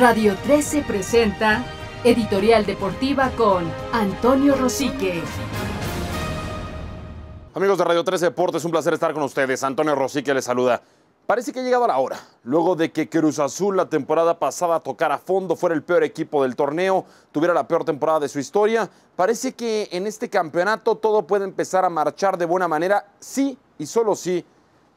Radio 13 presenta Editorial Deportiva con Antonio Rosique. Amigos de Radio 13 Deportes, un placer estar con ustedes. Antonio Rosique les saluda. Parece que ha llegado la hora. Luego de que Cruz Azul la temporada pasada tocara a fondo, fuera el peor equipo del torneo, tuviera la peor temporada de su historia, parece que en este campeonato todo puede empezar a marchar de buena manera, sí y solo sí.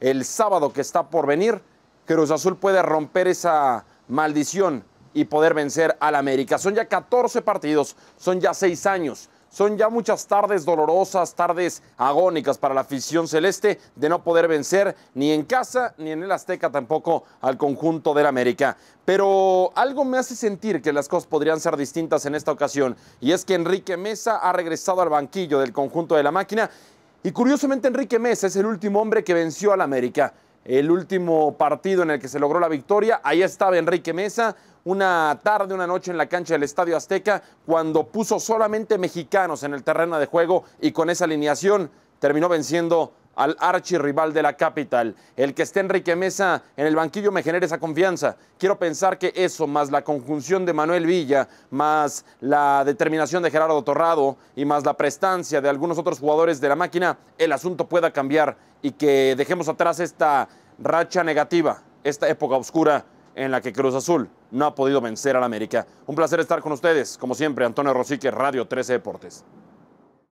El sábado que está por venir, Cruz Azul puede romper esa maldición y poder vencer al América. Son ya 14 partidos, son ya 6 años. Son ya muchas tardes dolorosas, tardes agónicas para la afición celeste de no poder vencer ni en casa ni en el Azteca tampoco al conjunto del América. Pero algo me hace sentir que las cosas podrían ser distintas en esta ocasión y es que Enrique Mesa ha regresado al banquillo del conjunto de la máquina y curiosamente Enrique Mesa es el último hombre que venció al América el último partido en el que se logró la victoria. Ahí estaba Enrique Mesa, una tarde, una noche en la cancha del Estadio Azteca, cuando puso solamente mexicanos en el terreno de juego y con esa alineación terminó venciendo al archirrival de la capital. El que esté Enrique Mesa en el banquillo me genera esa confianza. Quiero pensar que eso, más la conjunción de Manuel Villa, más la determinación de Gerardo Torrado y más la prestancia de algunos otros jugadores de la máquina, el asunto pueda cambiar y que dejemos atrás esta racha negativa, esta época oscura en la que Cruz Azul no ha podido vencer al América. Un placer estar con ustedes, como siempre, Antonio Rosique, Radio 13 Deportes.